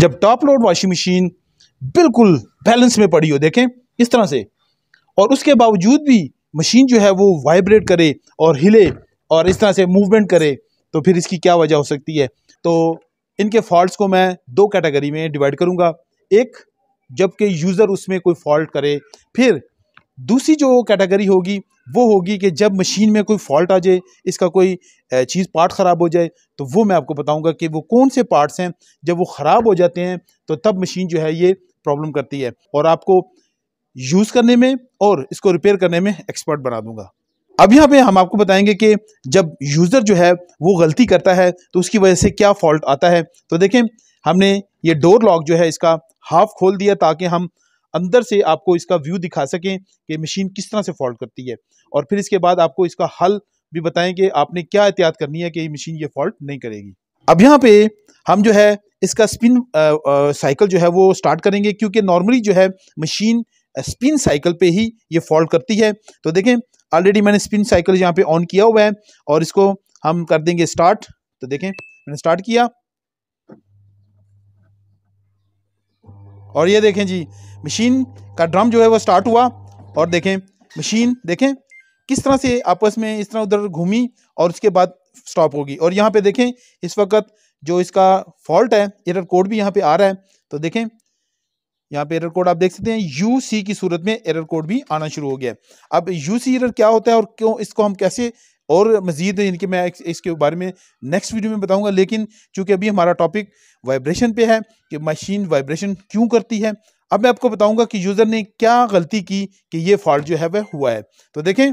जब top load washing machine बिल्कुल balance में पड़ी हो देखें इस तरह से और उसके बावजूद भी मशीन जो है वो वाइब्रेट करे और हिले और इस तरह से मूवमेंट करे तो फिर इसकी क्या वजह हो सकती है तो इनके फॉल्ट को मैं दो कैटेगरी में डिवाइड करूँगा एक जबकि यूज़र उसमें कोई फॉल्ट करे फिर दूसरी जो कैटेगरी होगी वो होगी कि जब मशीन में कोई फॉल्ट आ जाए इसका कोई चीज़ पार्ट ख़राब हो जाए तो वो मैं आपको बताऊंगा कि वो कौन से पार्ट्स हैं जब वो ख़राब हो जाते हैं तो तब मशीन जो है ये प्रॉब्लम करती है और आपको यूज़ करने में और इसको रिपेयर करने में एक्सपर्ट बना दूँगा अब यहाँ पे हम आपको बताएंगे कि जब यूज़र जो है वो गलती करता है तो उसकी वजह से क्या फॉल्ट आता है तो देखें हमने ये डोर लॉक जो है इसका हाफ खोल दिया ताकि हम अंदर से आपको इसका व्यू दिखा सकें कि मशीन किस तरह से फॉल्ट करती है और फिर इसके बाद आपको इसका हल भी बताएं कि आपने क्या एहतियात करनी है कि ये मशीन ये फॉल्ट नहीं करेगी अब यहाँ पे हम जो है इसका स्पिन साइकिल जो है वो स्टार्ट करेंगे क्योंकि नॉर्मली जो है मशीन स्पिन साइकिल पे ही ये फॉल्ट करती है तो देखें ऑलरेडी मैंने स्पिन साइकिल यहाँ पे ऑन किया हुआ है और इसको हम कर देंगे स्टार्ट तो देखें मैंने स्टार्ट किया और ये देखें जी मशीन का ड्रम जो है वो स्टार्ट हुआ और देखें मशीन देखें किस तरह से आपस में इस तरह उधर घूमी और उसके बाद स्टॉप होगी और यहाँ पे देखें इस वक्त जो इसका फॉल्ट है एरर कोड भी यहाँ पे आ रहा है तो देखें यहाँ पे एरर कोड आप देख सकते हैं यू सी की सूरत में एरर कोड भी आना शुरू हो गया अब यू सी एरर क्या होता है और क्यों इसको हम कैसे और मज़ीद इनके मैं इसके बारे में नेक्स्ट वीडियो में बताऊंगा लेकिन चूंकि अभी हमारा टॉपिक वाइब्रेशन पे है कि मशीन वाइब्रेशन क्यों करती है अब मैं आपको बताऊंगा कि यूज़र ने क्या गलती की कि ये फॉल्ट जो है वह हुआ है तो देखें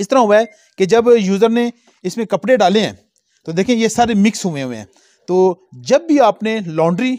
इस तरह हुआ है कि जब यूज़र ने इसमें कपड़े डाले हैं तो देखें ये सारे मिक्स हुए हुए हैं तो जब भी आपने लॉन्ड्री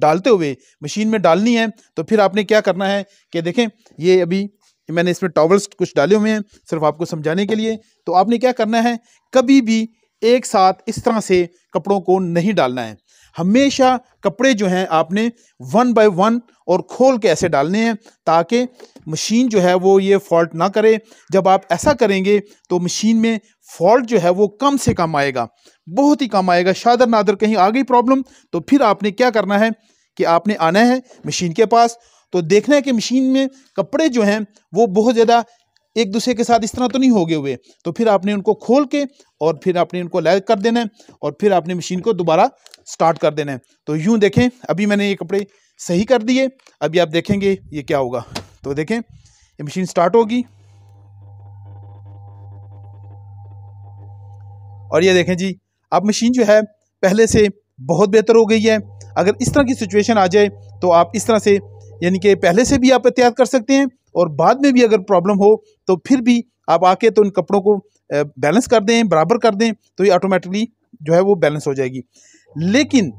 डालते हुए मशीन में डालनी है तो फिर आपने क्या करना है कि देखें ये अभी मैंने इसमें टॉवल्स कुछ डाले हुए हैं सिर्फ आपको समझाने के लिए तो आपने क्या करना है कभी भी एक साथ इस तरह से कपड़ों को नहीं डालना है हमेशा कपड़े जो हैं आपने वन बाय वन और खोल के ऐसे डालने हैं ताकि मशीन जो है वो ये फॉल्ट ना करे जब आप ऐसा करेंगे तो मशीन में फॉल्ट जो है वो कम से कम आएगा बहुत ही कम आएगा शादर नादर कहीं आ गई प्रॉब्लम तो फिर आपने क्या करना है कि आपने आना है मशीन के पास तो देखना है कि मशीन में कपड़े जो हैं वो बहुत ज़्यादा एक दूसरे के साथ इस तरह तो नहीं हो गए हुए तो फिर आपने उनको खोल के और फिर आपने उनको लैग कर देना है और फिर आपने मशीन को दोबारा स्टार्ट कर देना है तो यूँ देखें अभी मैंने ये कपड़े सही कर दिए अभी आप देखेंगे ये क्या होगा तो देखें ये मशीन स्टार्ट होगी और ये देखें जी अब मशीन जो है पहले से बहुत बेहतर हो गई है अगर इस तरह की सिचुएशन आ जाए तो आप इस तरह से यानी कि पहले से भी आप एहतियात कर सकते हैं और बाद में भी अगर प्रॉब्लम हो तो फिर भी आप आके तो इन कपड़ों को बैलेंस कर दें बराबर कर दें तो ये ऑटोमेटिकली जो है वो बैलेंस हो जाएगी लेकिन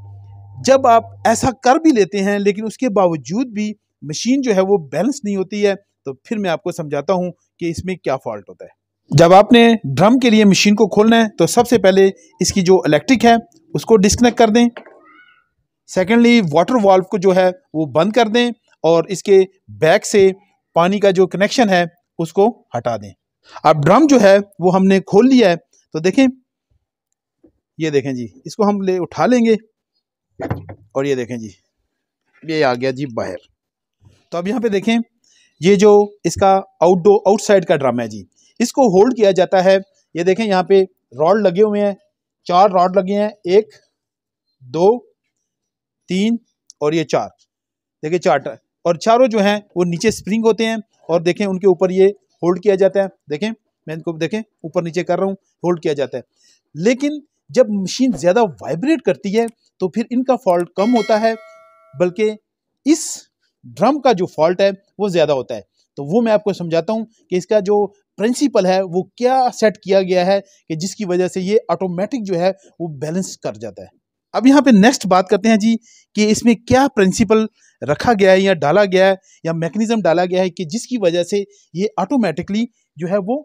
जब आप ऐसा कर भी लेते हैं लेकिन उसके बावजूद भी मशीन जो है वो बैलेंस नहीं होती है तो फिर मैं आपको समझाता हूँ कि इसमें क्या फॉल्ट होता है जब आपने ड्रम के लिए मशीन को खोलना है तो सबसे पहले इसकी जो इलेक्ट्रिक है उसको डिस्कनेक्ट कर दें सेकेंडली वाटर वॉल्व को जो है वो बंद कर दें और इसके बैक से पानी का जो कनेक्शन है उसको हटा दें अब ड्रम जो है वो हमने खोल लिया है तो देखें ये देखें जी इसको हम ले उठा लेंगे और ये देखें जी ये आ गया जी बाहर तो अब यहाँ पे देखें ये जो इसका आउटडोर आउटसाइड का ड्रम है जी इसको होल्ड किया जाता है ये देखें यहाँ पे रॉड लगे हुए हैं चार रॉड लगे हैं एक दो तीन और ये चार देखिए चार और चारों जो हैं वो नीचे स्प्रिंग होते हैं और देखें उनके ऊपर ये होल्ड किया जाता है देखें मैं इनको देखें ऊपर नीचे कर रहा हूँ होल्ड किया जाता है लेकिन जब मशीन ज़्यादा वाइब्रेट करती है तो फिर इनका फॉल्ट कम होता है बल्कि इस ड्रम का जो फॉल्ट है वो ज़्यादा होता है तो वो मैं आपको समझाता हूँ कि इसका जो प्रिंसिपल है वो क्या सेट किया गया है कि जिसकी वजह से ये ऑटोमेटिक जो है वो बैलेंस कर जाता है अब यहाँ पे नेक्स्ट बात करते हैं जी कि इसमें क्या प्रिंसिपल रखा गया है या डाला गया है या मैकेनिज़्म डाला गया है कि जिसकी वजह से ये ऑटोमेटिकली जो है वो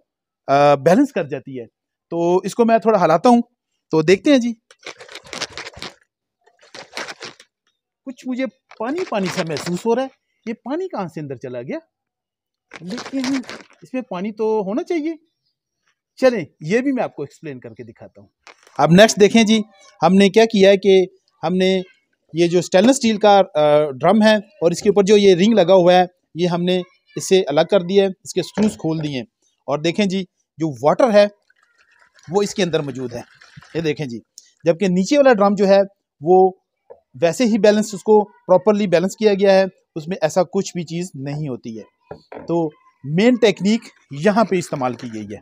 बैलेंस कर जाती है तो इसको मैं थोड़ा हलाता हूँ तो देखते हैं जी कुछ मुझे पानी पानी सा महसूस हो रहा है ये पानी कहाँ से अंदर चला गया देखते हैं इसमें पानी तो होना चाहिए चलें ये भी मैं आपको एक्सप्लेन करके दिखाता हूँ अब नेक्स्ट देखें जी हमने क्या किया है कि हमने ये जो स्टेनलेस स्टील का ड्रम है और इसके ऊपर जो ये रिंग लगा हुआ है ये हमने इसे अलग कर दिया है इसके स्क्रूज खोल दिए और देखें जी जो वाटर है वो इसके अंदर मौजूद है ये देखें जी जबकि नीचे वाला ड्रम जो है वो वैसे ही बैलेंस उसको प्रॉपरली बैलेंस किया गया है उसमें ऐसा कुछ भी चीज़ नहीं होती है तो मेन टेक्निक यहाँ पे इस्तेमाल की गई है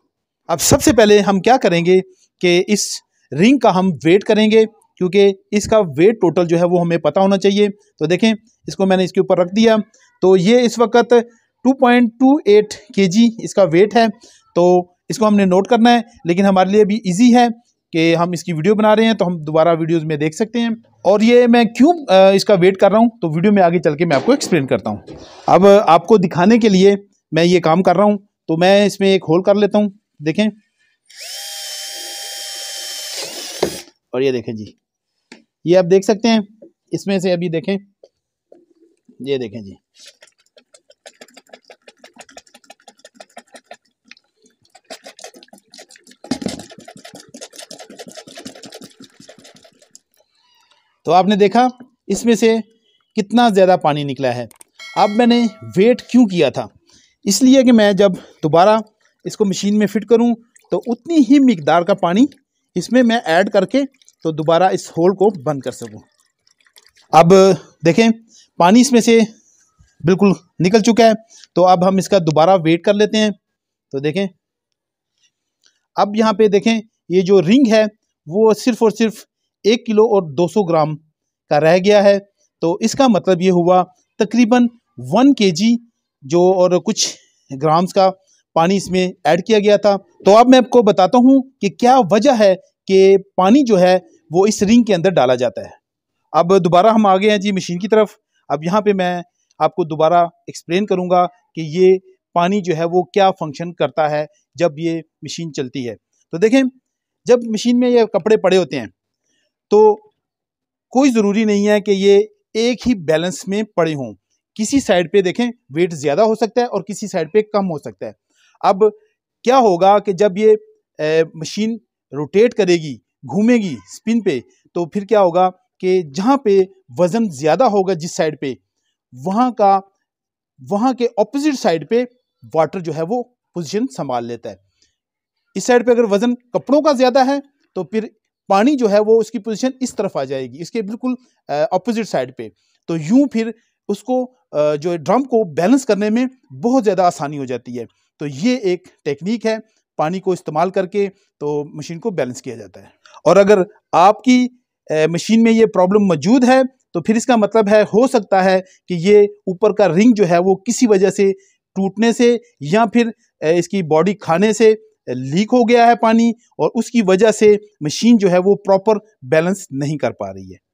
अब सबसे पहले हम क्या करेंगे कि इस रिंग का हम वेट करेंगे क्योंकि इसका वेट टोटल जो है वो हमें पता होना चाहिए तो देखें इसको मैंने इसके ऊपर रख दिया तो ये इस वक्त 2.28 पॉइंट इसका वेट है तो इसको हमने नोट करना है लेकिन हमारे लिए भी ईजी है कि हम इसकी वीडियो बना रहे हैं तो हम दोबारा वीडियोस में देख सकते हैं और ये मैं क्यों इसका वेट कर रहा हूँ तो वीडियो में आगे चल के मैं आपको एक्सप्लेन करता हूँ अब आपको दिखाने के लिए मैं ये काम कर रहा हूँ तो मैं इसमें एक होल कर लेता हूँ देखें और ये देखें जी ये आप देख सकते हैं इसमें से अभी देखें ये देखें जी तो आपने देखा इसमें से कितना ज़्यादा पानी निकला है अब मैंने वेट क्यों किया था इसलिए कि मैं जब दोबारा इसको मशीन में फ़िट करूं तो उतनी ही मकदार का पानी इसमें मैं ऐड करके तो दोबारा इस होल को बंद कर सकूँ अब देखें पानी इसमें से बिल्कुल निकल चुका है तो अब हम इसका दोबारा वेट कर लेते हैं तो देखें अब यहाँ पे देखें ये जो रिंग है वो सिर्फ़ और सिर्फ एक किलो और 200 ग्राम का रह गया है तो इसका मतलब ये हुआ तकरीबन वन के जो और कुछ ग्राम्स का पानी इसमें ऐड किया गया था तो अब मैं आपको बताता हूँ कि क्या वजह है कि पानी जो है वो इस रिंग के अंदर डाला जाता है अब दोबारा हम आ गए हैं जी मशीन की तरफ अब यहाँ पे मैं आपको दोबारा एक्सप्लेन करूँगा कि ये पानी जो है वो क्या फंक्शन करता है जब ये मशीन चलती है तो देखें जब मशीन में ये कपड़े पड़े होते हैं तो कोई ज़रूरी नहीं है कि ये एक ही बैलेंस में पड़े हों किसी साइड पे देखें वेट ज़्यादा हो सकता है और किसी साइड पे कम हो सकता है अब क्या होगा कि जब ये ए, मशीन रोटेट करेगी घूमेगी स्पिन पे तो फिर क्या होगा कि जहाँ पे वज़न ज़्यादा होगा जिस साइड पे वहाँ का वहाँ के ऑपोजिट साइड पे वाटर जो है वो पोजीशन संभाल लेता है इस साइड पे अगर वज़न कपड़ों का ज़्यादा है तो फिर पानी जो है वो उसकी पोजीशन इस तरफ आ जाएगी इसके बिल्कुल ऑपोजिट साइड पे तो यूँ फिर उसको जो ड्रम को बैलेंस करने में बहुत ज़्यादा आसानी हो जाती है तो ये एक टेक्निक है पानी को इस्तेमाल करके तो मशीन को बैलेंस किया जाता है और अगर आपकी मशीन में ये प्रॉब्लम मौजूद है तो फिर इसका मतलब है हो सकता है कि ये ऊपर का रिंग जो है वो किसी वजह से टूटने से या फिर इसकी बॉडी खाने से लीक हो गया है पानी और उसकी वजह से मशीन जो है वो प्रॉपर बैलेंस नहीं कर पा रही है